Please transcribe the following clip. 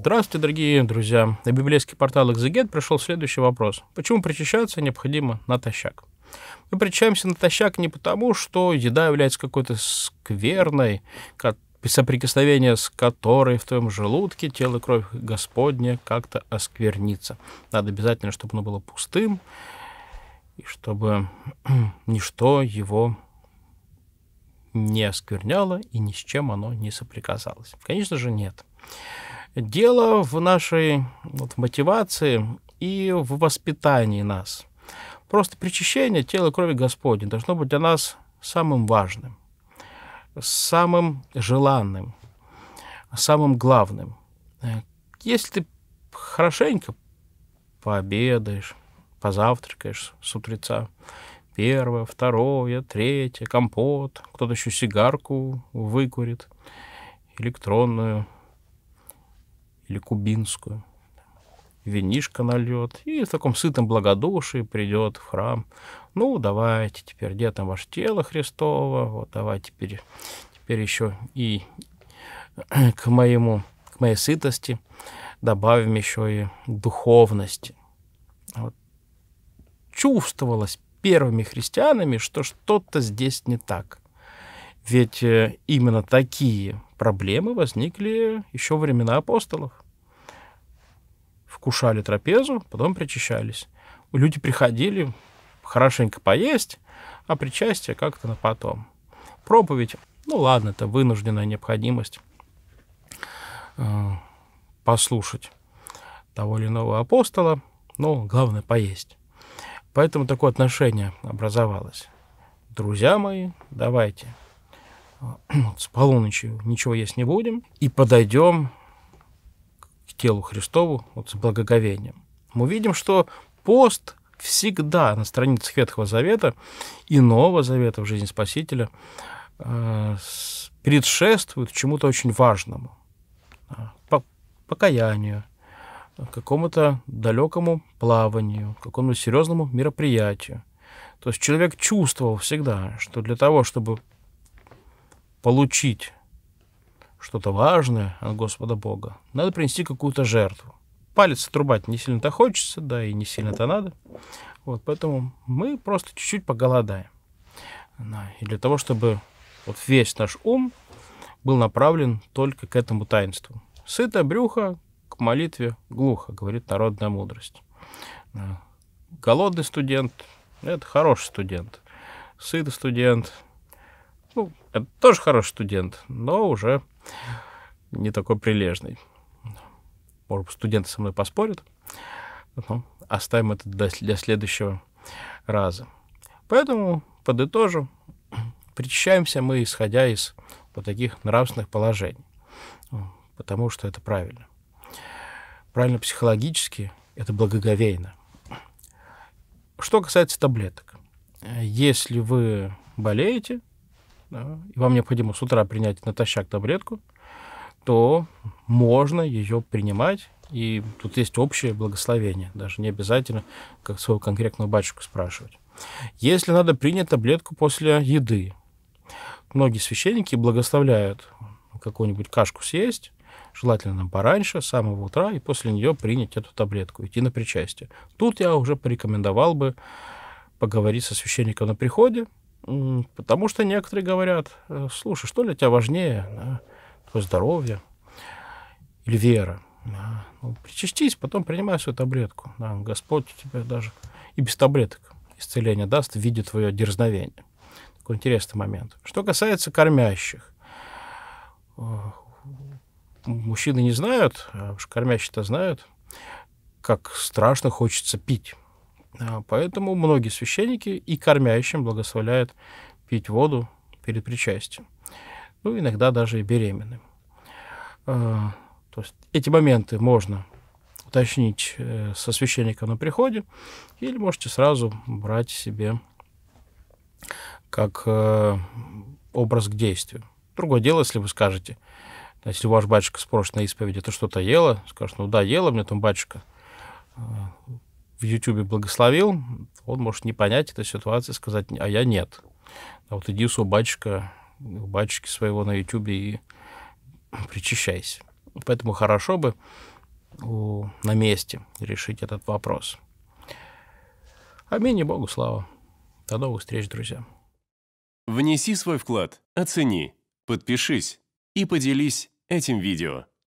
Здравствуйте, дорогие друзья! На библейский портал «Экзегет» пришел следующий вопрос. Почему причащаться необходимо натощак? Мы причащаемся натощак не потому, что еда является какой-то скверной, соприкосновение с которой в твоем желудке тело и кровь Господня как-то осквернится. Надо обязательно, чтобы оно было пустым, и чтобы ничто его не оскверняло и ни с чем оно не соприкасалось. Конечно же, Нет. Дело в нашей вот, мотивации и в воспитании нас. Просто причащение тела и крови Господне должно быть для нас самым важным, самым желанным, самым главным. Если ты хорошенько пообедаешь, позавтракаешь с утреца, первое, второе, третье, компот, кто-то еще сигарку выкурит, электронную, или кубинскую. Винишко нальет и в таком сытом благодушии придет в храм. Ну, давайте теперь, где там ваше тело Христово? Вот давайте теперь, теперь еще и к моему, к моей сытости добавим еще и духовности. Вот. Чувствовалось первыми христианами, что что-то здесь не так. Ведь э, именно такие проблемы возникли еще во времена апостолов. Вкушали трапезу, потом причащались. Люди приходили хорошенько поесть, а причастие как-то на потом. Проповедь, ну ладно, это вынужденная необходимость э, послушать того или иного апостола, но главное поесть. Поэтому такое отношение образовалось. Друзья мои, давайте с полуночи ничего есть не будем, и подойдем к телу Христову вот с благоговением. Мы видим, что пост всегда на страницах Ветхого Завета и Нового Завета в жизни Спасителя э, предшествует чему-то очень важному, а, покаянию, какому-то далекому плаванию, какому-то серьезному мероприятию. То есть человек чувствовал всегда, что для того, чтобы получить что-то важное от Господа Бога, надо принести какую-то жертву. Палец отрубать не сильно-то хочется, да и не сильно-то надо. Вот, поэтому мы просто чуть-чуть поголодаем. Да, и для того, чтобы вот весь наш ум был направлен только к этому таинству. Сыто брюхо к молитве глухо, говорит народная мудрость. Голодный студент – это хороший студент. Сытый студент ну, это тоже хороший студент, но уже не такой прилежный. Может студенты со мной поспорят. Ну, оставим это для следующего раза. Поэтому подытожим, Причащаемся мы, исходя из вот таких нравственных положений. Ну, потому что это правильно. Правильно психологически, это благоговейно. Что касается таблеток. Если вы болеете, да, и вам необходимо с утра принять натощак таблетку, то можно ее принимать. И тут есть общее благословение. Даже не обязательно как своего конкретного батюшку спрашивать. Если надо принять таблетку после еды, многие священники благословляют какую-нибудь кашку съесть, желательно нам пораньше, с самого утра, и после нее принять эту таблетку, идти на причастие. Тут я уже порекомендовал бы поговорить со священником на приходе, Потому что некоторые говорят, э, слушай, что для тебя важнее, да, твое здоровье или вера? Да. Ну, причастись, потом принимай свою таблетку. Да. Господь тебе даже и без таблеток исцеление даст в виде твое дерзновение. Такой интересный момент. Что касается кормящих. Э, мужчины не знают, а уж кормящие-то знают, как страшно хочется пить. А, поэтому многие священники и кормящим благословляют пить воду перед причастием. Ну, иногда даже и беременным. А, то есть эти моменты можно уточнить э, со священником на приходе, или можете сразу брать себе как э, образ к действию. Другое дело, если вы скажете, если ваш батюшка спросит на исповеди, это что-то ела? скажет ну да, ела мне там батюшка э, в Ютубе благословил, он может не понять этой и сказать, а я нет. А вот иди у батюшка, у батюшки своего на Ютубе и причащайся. Поэтому хорошо бы у, на месте решить этот вопрос. Аминь и Богу слава. До новых встреч, друзья. Внеси свой вклад, оцени, подпишись и поделись этим видео.